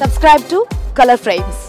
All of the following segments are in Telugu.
subscribe to colour frames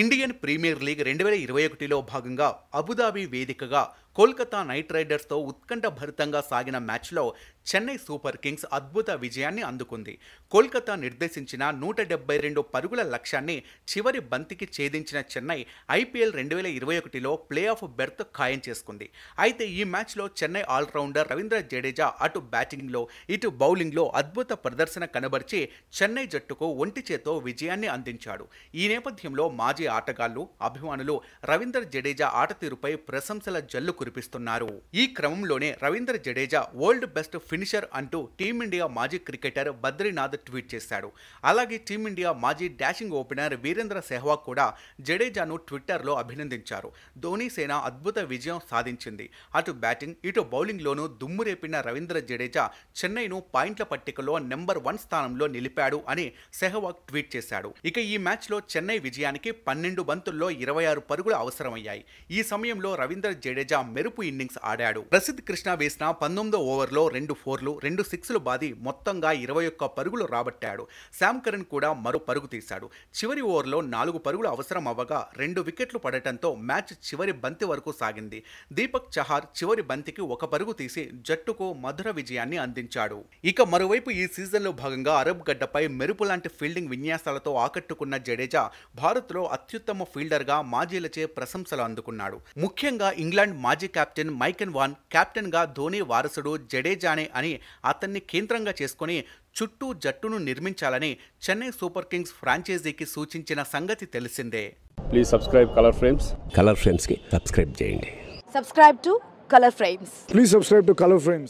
Indian premier league రెండు వేల ఇరవై ఒకటిలో భాగంగా అబుదాబి వేదికగా కోల్కతా నైట్ రైడర్స్తో ఉత్కంఠ భరితంగా సాగిన మ్యాచ్లో చెన్నై సూపర్ కింగ్స్ అద్భుత విజయాన్ని అందుకుంది కోల్కతా నిర్దేశించిన నూట డెబ్బై రెండు పరుగుల లక్ష్యాన్ని చివరి బంతికి ఛేదించిన చెన్నై ఐపీఎల్ రెండు వేల ఇరవై ఒకటిలో ప్లే ఆఫ్ బెర్త్ ఖాయం చేసుకుంది అయితే ఈ మ్యాచ్లో చెన్నై ఆల్రౌండర్ రవీంద్ర జడేజా అటు బ్యాటింగ్లో ఇటు బౌలింగ్లో అద్భుత ప్రదర్శన కనబరిచి చెన్నై జట్టుకు ఒంటి చేతో విజయాన్ని అందించాడు ఈ నేపథ్యంలో మాజీ ఆటగాళ్లు అభిమానులు రవీంద్ర జడేజా ఆట తీరుపై ప్రశంసల జల్లు కురిపిస్తున్నారు ఈ క్రమంలోనే Ravindra Jadeja world best finisher అంటూ టీమిండియా మాజీ క్రికెటర్ బద్రీనాథ్ ట్వీట్ చేశాడు అలాగే టీమిండియా మాజీ డాషింగ్ ఓపెనర్ వీరేంద్ర సెహ్వాగ్ కూడా జడేజాను ట్విట్టర్లో అభినందించారు ధోని సేన అద్భుత విజయం సాధించింది అటు బ్యాటింగ్ ఇటు బౌలింగ్లోనూ దుమ్మురేపిన రవీంద్ర జడేజా చెన్నైను పాయింట్ల పట్టికలో నెంబర్ వన్ స్థానంలో నిలిపాడు అని సెహ్వాగ్ ట్వీట్ చేశాడు ఇక ఈ మ్యాచ్లో చెన్నై విజయానికి పన్నెండు బంతుల్లో ఇరవై ఆరు పరుగులు అవసరమయ్యాయి ఈ సమయంలో రవీంద్ర జడేజా మెరుపు ఇన్నింగ్స్ ఆడాడు ప్రసిద్ధ్ కృష్ణ వేసిన పంతొమ్మిదో ఓవర్లో రెండు ఫోర్లు రెండు సిక్స్లు బాది మొత్తంగా ఇరవై ఒక్క పరుగులు రాబట్టాడు శామ్ కరణ్ కూడా మరో పరుగు తీశాడు చివరి ఓవర్లో నాలుగు పరుగులు అవసరం అవ్వగా రెండు వికెట్లు పడటంతో మ్యాచ్ చివరి బంతి వరకు సాగింది దీపక్ చహార్ చివరి బంతికి ఒక పరుగు తీసి జట్టుకు మధుర విజయాన్ని అందించాడు ఇక మరోవైపు ఈ సీజన్లో భాగంగా అరబ్ గడ్డపై మెరుపు లాంటి ఫీల్డింగ్ విన్యాసాలతో ఆకట్టుకున్న జడేజా భారత్లో అత్యుత్తమ ఫీల్డర్గా మాజీలచే ప్రశంసలు అందుకున్నాడు ముఖ్యంగా ఇంగ్లాండ్ మాజీ మాజీ కెప్టెన్ మైకెన్ వాన్ కెప్టెన్గా ధోని వారసుడు జడేజానే అని అతన్ని కేంద్రంగా చేసుకుని చుట్టూ జట్టును నిర్మించాలని చెన్నై సూపర్ కింగ్స్ ఫ్రాంచైజీకి సూచించిన సంగతి తెలిసిందే please subscribe colour frames colour ఫ్రేమ్స్కి సబ్స్క్రైబ్ చేయండి subscribe to colour frames please subscribe to colour frames